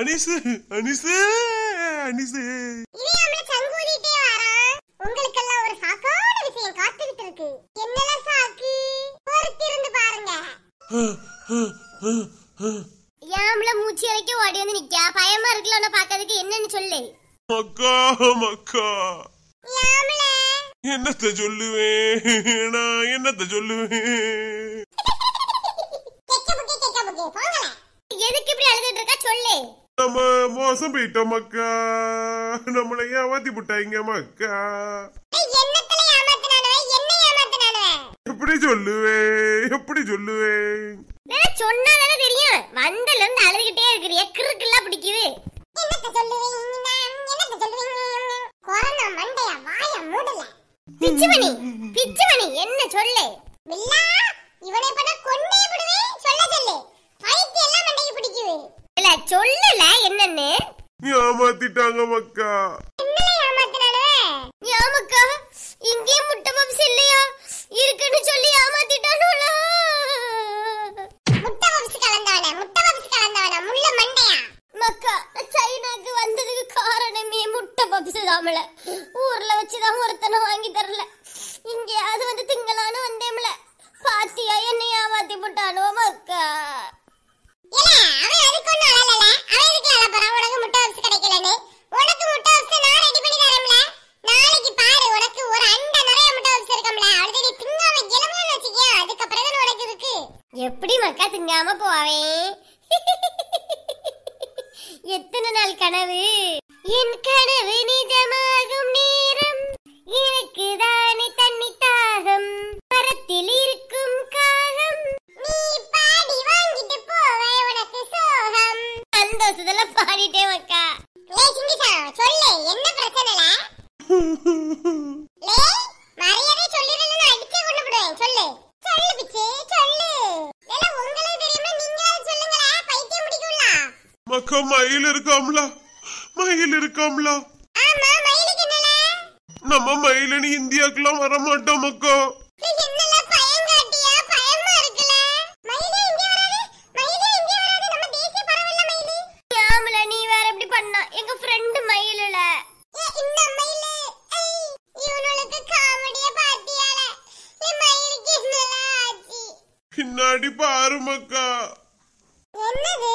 anise anise anise என்னத்தை சொல்லுவேன் என்னத்தை சொல்லுவேன் மானம் போயிட்டோம் மக்கா நம்மளை ஏமாத்தி விட்டாங்க மக்கா எப்படி சொல்லுவே எப்படி சொல்லுவே சொன்னாலே தெரியும் வந்தல இருந்து அழுதுகிட்டே இருக்கிறிய கிறுக்குல பிடிக்குது பிச்சுமணி பிச்சுமணி என்ன சொல்லு ஏமாத்திட்டாங்க எத்தனை நாள் கனவு என் கனவு நிஜமாகும் நேரம் இருக்குதானே தண்ணி தாகம் மரத்தில் இருக்கும் காகம் நீ பாடி வாங்கிட்டு போவ உனக்கு சோகம் சந்தோஷத்துல பாடிட்டேன் அக்கா சொல்லு என்ன பிரச்சனை மக்கா மயில் இருக்காமலா மயில் இருக்காமலா நம்ம மயிலனி இந்தியாக்கெல்லாம் வரமாட்டோம் மக்கா பின்னாடி பாரு மக்கா என்னது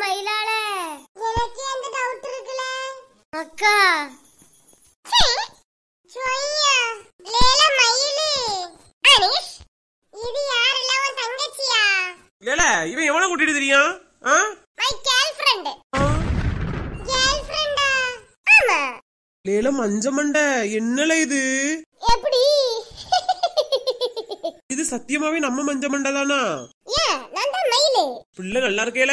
மயிலால அக்கா சொய்யா லேல மயிலு அனிஷ் இது யாருல உன் தங்கச்சியா இவன் எவனை கூட்டிட்டு தெரியும் மை கேர்ள் ஃப்ரெண்ட் கேர்ள் ஃப்ரெண்டா ஆமா லேல மஞ்ச மண்டை என்னல இது எப்படி இது சத்தியமாவே நம்ம மஞ்ச மண்டை தானா ஏன் நான் தான் பிள்ளை நல்லா இருக்கேல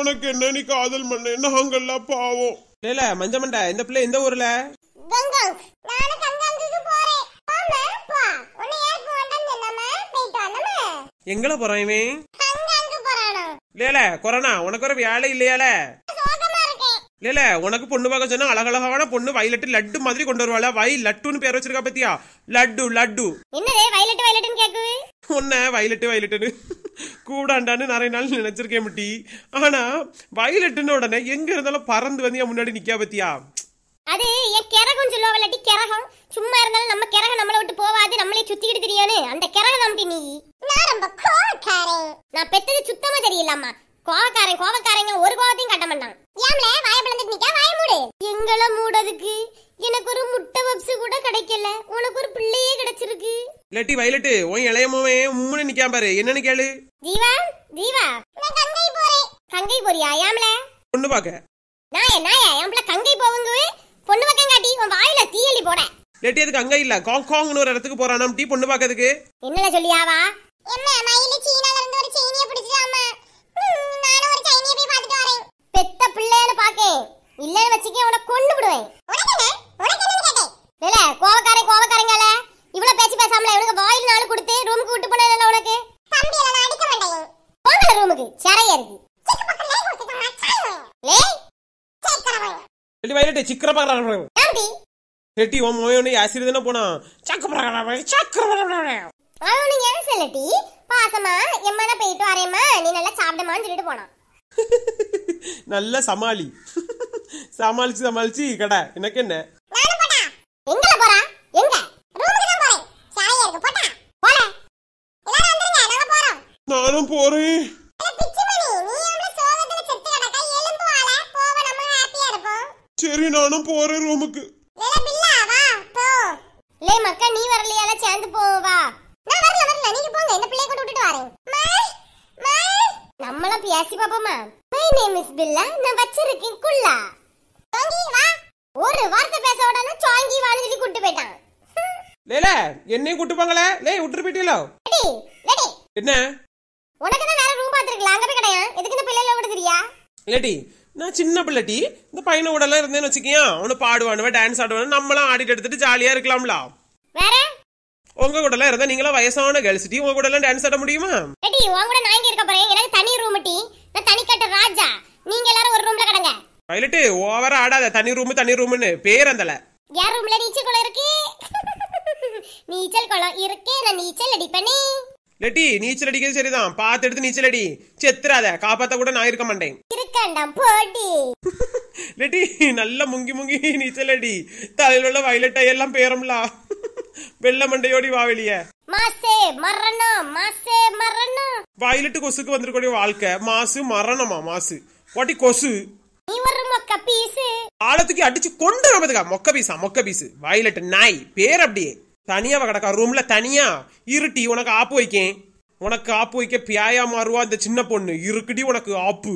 உனக்கு என்ன நீ காதல் பண்ண நாங்கள்ல பாவம் இல்ல மஞ்சமண்டா இந்த பிள்ளை எந்த ஊர்ல எங்கள போறான் இவன் லேல கொரோனா உனக்கு ஒரு வேலை இல்லையால இல்ல உனக்கு பொண்ணு பார்க்க சொன்னா அழகழகான பொண்ணு வயலட்டு லட்டு மாதிரி கொண்டு வருவாள வை லட்டுன்னு பேர் வச்சிருக்கா பத்தியா லட்டு லட்டு என்னதே வயலட்டு வயலட்டுன்னு கேக்குது உன்ன வயலட்டு வயலட்டுன்னு கூடாண்டான்னு நிறைய நாள் நினைச்சிருக்கேன் முட்டி ஆனா வயலட்டுன்னு உடனே எங்க இருந்தாலும் பறந்து வந்து முன்னாடி நிக்கா பத்தியா அது என் கிரகம் சொல்லுவா இல்லாட்டி கிரகம் சும்மா இருந்தாலும் நம்ம கிரகம் நம்மளை விட்டு போவாது நம்மளே சுத்திக்கிட்டு தெரியாது அந்த கிரகம் நம்பி நீ நான் ரொம்ப நான் பெத்தது சுத்தமா சரியில்லாமா கோவக்காரன் கோவக்காரங்க ஒரு கோவத்தையும் கட்ட மாட்டான் ஏம்ல வாய பிளந்துட்டு நிக்க வாய மூடு எங்கள மூடதுக்கு எனக்கு ஒரு முட்டை பப்ஸ் கூட கிடைக்கல உனக்கு ஒரு பிள்ளையே கிடைச்சிருக்கு இல்லாட்டி வயலட்டு உன் இளையமாவே உம்முன்னு நிக்காம பாரு என்னன்னு கேளு ஜீவா ஜீவா நான் கங்கை போறேன் கங்கை போறியா ஏம்ல பொண்ணு பாக்க நாய நாய ஏம்ல கங்கை போவங்க பொண்ணு பக்கம் காட்டி உன் வாயில தீயலி போட இல்லாட்டி அதுக்கு அங்க இல்ல காங் காங்னு ஒரு இடத்துக்கு போறானாம் டீ பொண்ணு பாக்கிறதுக்கு என்னல சொல்லியாவா என்ன மயிலி சீனால இருந்து ஒரு சீனிய பிடிச்சாமா மேல வச்சுக்க உன கொண்டு விடுவேன் இல்ல கோவக்காரே கோவக்காரங்கல இவ்வளவு பேச்சு பேசாமல இவனுக்கு வாயில் நாள் கொடுத்து ரூமுக்கு விட்டு போனல உனக்கு தம்பி எல்லாம் நான் அடிக்க மாட்டேன் போங்கல ரூமுக்கு சரையா இருக்கு லே ரெடி வயிறு சிக்கர பாக்குறாங்க தம்பி ரெட்டி உன் மோயனே ஆசிரியர் பாசமா நீ நல்லா சாப்பிடுமான்னு சொல்லிட்டு நல்ல சமாளி சமாளிச்சு சமாளிச்சு கடை எனக்கு என்ன நானும் போறேன் சரி நானும் போறேன் ரூமுக்கு லே மக்கா நீ வரலையால சேர்ந்து போவா நான் வரல வரல நீங்க போங்க இந்த பிள்ளைய விட்டுட்டு வரேன் நம்மள பேசி பாப்போமா மை நேம் இஸ் பில்லா நான் வச்சிருக்கேன் லேல என்னையும் கூட்டு போங்களே லே விட்டுட்டு போயிட்டீங்களோ என்ன உனக்கு தான் வேற ரூம் பாத்துருக்கலாம் அங்க போய் கிடையாது எதுக்கு இந்த பிள்ளைல விடுதுறியா இல்லடி நான் சின்ன பிள்ளைட்டி இந்த பையனை கூட எல்லாம் இருந்தேன்னு வச்சுக்கியா அவனு பாடுவானுவ டான்ஸ் ஆடுவானு நம்மளாம் ஆடிட்டு எடுத்துட்டு ஜாலியா இருக்கலாம்ல வேற உங்க கூட எல்லாம் இருந்தா நீங்களா வயசான கேர்ள்ஸ் டி உங்க கூட எல்லாம் டான்ஸ் ஆட முடியுமா எடி உன் கூட நான் இங்க இருக்க போறேன் எனக்கு தனி ரூம் டி நான் தனி கட்ட ராஜா நீங்க எல்லாரும் ஒரு ரூம்ல கடங்க பைலட் ஓவரா ஆடாத தனி ரூம் தனி ரூம்னு பேர் அந்தல யார் ரூம்ல நீச்சி குள்ள இருக்கீ குளம் இருக்கே நான் நீச்சல் அடிப்பனே நெட்டி நீச்சல் அடிக்கிறது சரிதான் பாத்து எடுத்து நீச்சல் அடி செத்துறாத காப்பாத்த கூட நான் இருக்க மாட்டேன் இருக்கண்டாம் போடி நெட்டி நல்லா முங்கி முங்கி நீச்சல் அடி தலையில உள்ள வயலட்டை எல்லாம் பேரம்லா வெள்ள மண்டையோடி வா வெளிய மாசே மரணம் மாசே மரணம் வயலட்டு கொசுக்கு வந்திருக்கூடிய வாழ்க்கை மாசு மரணமா மாசு வாட்டி கொசு நீ ஒரு மொக்க பீஸ் ஆழத்துக்கு அடிச்சு கொண்டு வரதுக்கா மொக்க பீசா மொக்க பீஸ் வயலட் நாய் பேர் அப்படியே தனியாக கிடக்கா ரூம்ல தனியா இருட்டி உனக்கு ஆப்பு வைக்கேன் உனக்கு ஆப்பு வைக்க பியாயா மாறுவா இந்த சின்ன பொண்ணு இருக்குடி உனக்கு ஆப்பு